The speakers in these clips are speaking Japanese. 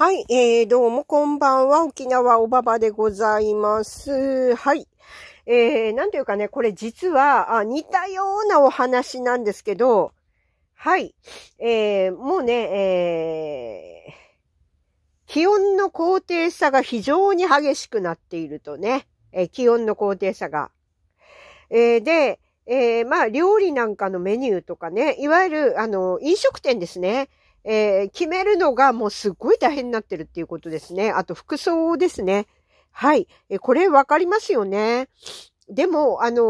はい、えー、どうもこんばんは、沖縄おばばでございます。はい。えー、なんというかね、これ実は、あ似たようなお話なんですけど、はい。えー、もうね、えー、気温の高低差が非常に激しくなっているとね、えー、気温の高低差が。えー、で、えー、まあ、料理なんかのメニューとかね、いわゆる、あの、飲食店ですね。えー、決めるのがもうすっごい大変になってるっていうことですね。あと服装ですね。はい。えこれわかりますよね。でも、あの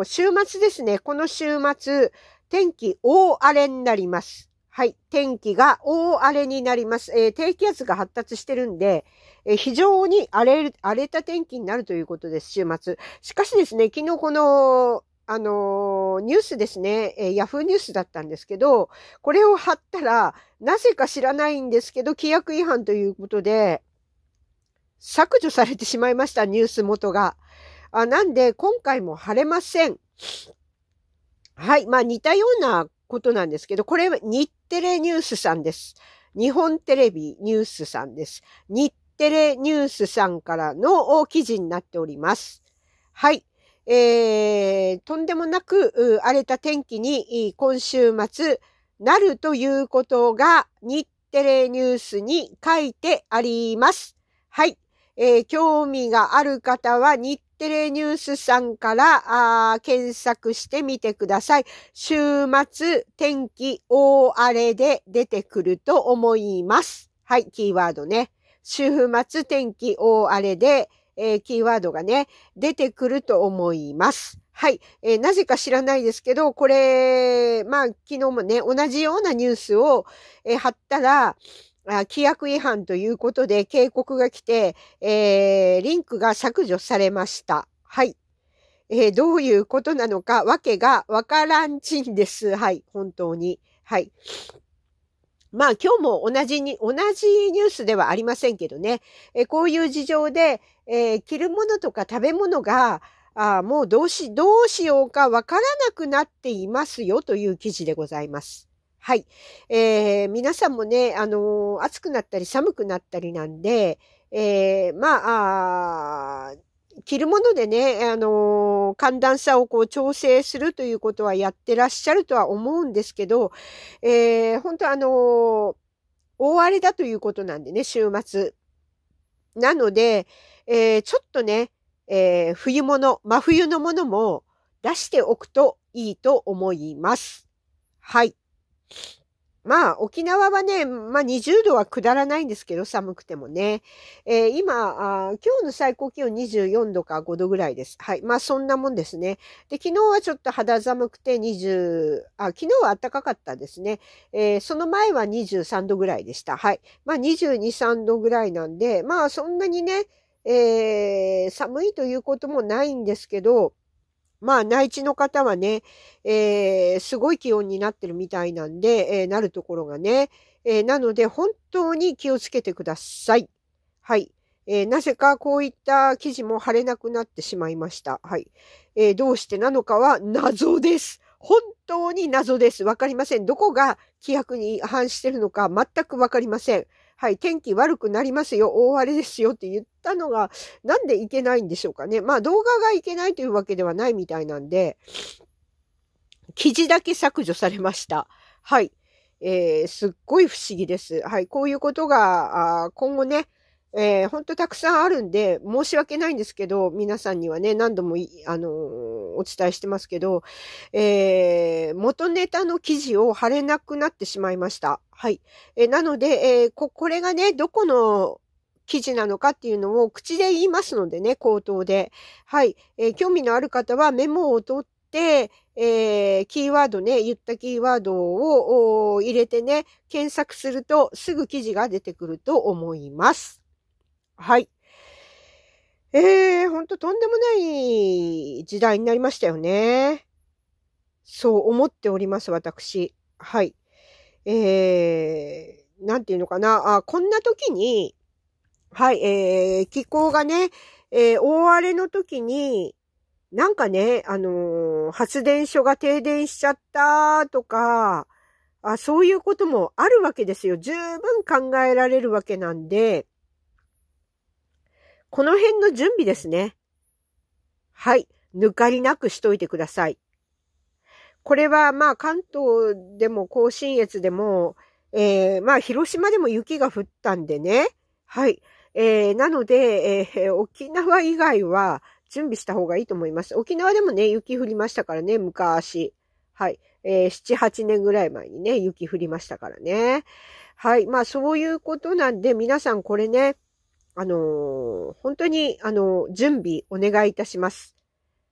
ー、週末ですね。この週末、天気大荒れになります。はい。天気が大荒れになります。えー、低気圧が発達してるんで、え非常に荒れ、荒れた天気になるということです、週末。しかしですね、昨日このあのー、ニュースですね、えー、ヤフーニュースだったんですけど、これを貼ったら、なぜか知らないんですけど、規約違反ということで、削除されてしまいました、ニュース元が。あなんで、今回も貼れません。はい。まあ、似たようなことなんですけど、これ、日テレニュースさんです。日本テレビニュースさんです。日テレニュースさんからの記事になっております。はい。えー、とんでもなく荒れた天気に今週末なるということが日テレニュースに書いてあります。はい。えー、興味がある方は日テレニュースさんからあ検索してみてください。週末天気大荒れで出てくると思います。はい、キーワードね。週末天気大荒れで、えー、キーワードがね、出てくると思います。はい。えー、なぜか知らないですけど、これ、まあ、昨日もね、同じようなニュースを、え貼ったら、規約違反ということで警告が来て、えー、リンクが削除されました。はい。えー、どういうことなのか、わけがわからんちんです。はい。本当に。はい。まあ今日も同じに、同じニュースではありませんけどね、えこういう事情で、えー、着るものとか食べ物が、あもうどうし、どうしようかわからなくなっていますよという記事でございます。はい。えー、皆さんもね、あのー、暑くなったり寒くなったりなんで、えー、まあ、あ着るものでね、あのー、寒暖差をこう調整するということはやってらっしゃるとは思うんですけど、えー、本当あの大荒れだということなんでね、週末。なので、えー、ちょっとね、えー、冬物、真冬のものも出しておくといいと思います。はい。まあ、沖縄はね、まあ20度は下らないんですけど、寒くてもね。えー、今あ、今日の最高気温24度か5度ぐらいです。はい。まあ、そんなもんですね。で、昨日はちょっと肌寒くて20、あ、昨日は暖かかったですね。えー、その前は23度ぐらいでした。はい。まあ、22、3度ぐらいなんで、まあ、そんなにね、えー、寒いということもないんですけど、まあ、内地の方はね、えー、すごい気温になってるみたいなんで、えー、なるところがね。えー、なので、本当に気をつけてください。はい。えなぜかこういった記事も貼れなくなってしまいました。はい。えどうしてなのかは謎です。本当に謎です。わかりません。どこが規約に違反してるのか全くわかりません。はい、天気悪くなりますよ、大荒れですよって言ったのが、なんでいけないんでしょうかね。まあ動画がいけないというわけではないみたいなんで、記事だけ削除されました。はい。えー、すっごい不思議です。はい。こういうことが、あ今後ね、えー、ほんとたくさんあるんで、申し訳ないんですけど、皆さんにはね、何度も、あのー、お伝えしてますけど、えー、元ネタの記事を貼れなくなってしまいました。はい。えー、なので、えー、こ、これがね、どこの記事なのかっていうのを口で言いますのでね、口頭で。はい。えー、興味のある方はメモを取って、えー、キーワードね、言ったキーワードを入れてね、検索するとすぐ記事が出てくると思います。はい。えー、ほんととんでもない時代になりましたよね。そう思っております、私。はい。えー、なんていうのかな。あ、こんな時に、はい、えー、気候がね、えー、大荒れの時に、なんかね、あのー、発電所が停電しちゃったとか、あそういうこともあるわけですよ。十分考えられるわけなんで、この辺の準備ですね。はい。抜かりなくしといてください。これはまあ関東でも甲信越でも、えー、まあ広島でも雪が降ったんでね。はい。えー、なので、えー、沖縄以外は準備した方がいいと思います。沖縄でもね、雪降りましたからね、昔。はい。えー、7、8年ぐらい前にね、雪降りましたからね。はい。まあそういうことなんで、皆さんこれね、あの本当に、あの準備お願いいたします。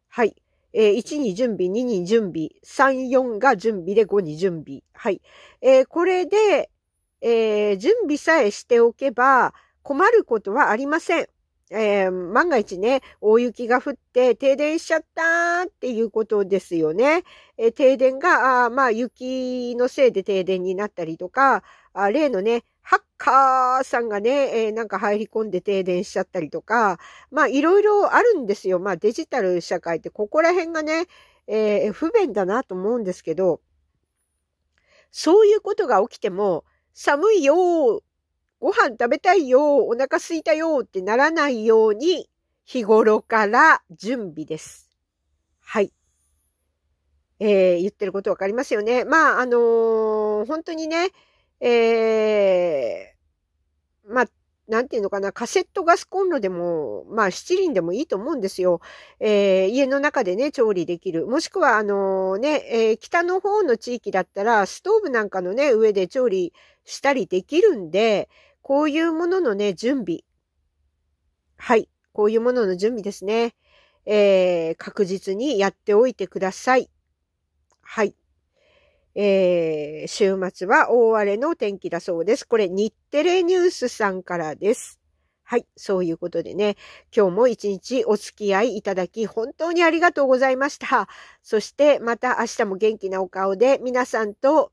はい。えー、1に準備、2に準備、3、4が準備で5に準備。はい。えー、これで、えー、準備さえしておけば困ることはありません。えー、万が一ね、大雪が降って停電しちゃったっていうことですよね。えー、停電が、あまあ雪のせいで停電になったりとか、あ例のね、ハッカーさんがね、えー、なんか入り込んで停電しちゃったりとか、まあいろいろあるんですよ。まあデジタル社会ってここら辺がね、えー、不便だなと思うんですけど、そういうことが起きても、寒いよご飯食べたいよお腹すいたよってならないように、日頃から準備です。はい。えー、言ってることわかりますよね。まあ、あのー、本当にね、えー、まあ、なんていうのかな、カセットガスコンロでも、まあ、七輪でもいいと思うんですよ。えー、家の中でね、調理できる。もしくは、あのね、えー、北の方の地域だったら、ストーブなんかのね、上で調理したりできるんで、こういうもののね、準備。はい。こういうものの準備ですね。えー、確実にやっておいてください。はい。えー、週末は大荒れの天気だそうです。これ、日テレニュースさんからです。はい。そういうことでね、今日も一日お付き合いいただき、本当にありがとうございました。そして、また明日も元気なお顔で皆さんと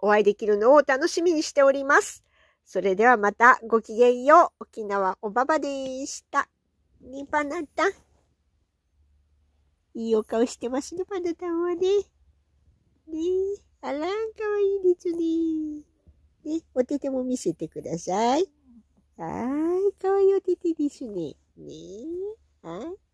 お会いできるのを楽しみにしております。それではまたごきげんよう。沖縄おばばでした。にばなた。いいお顔してますね、ばなたはね。ねあら、かわいいですね。ね、お手手も見せてください。はい、かわいいお手手ですね。ねはい。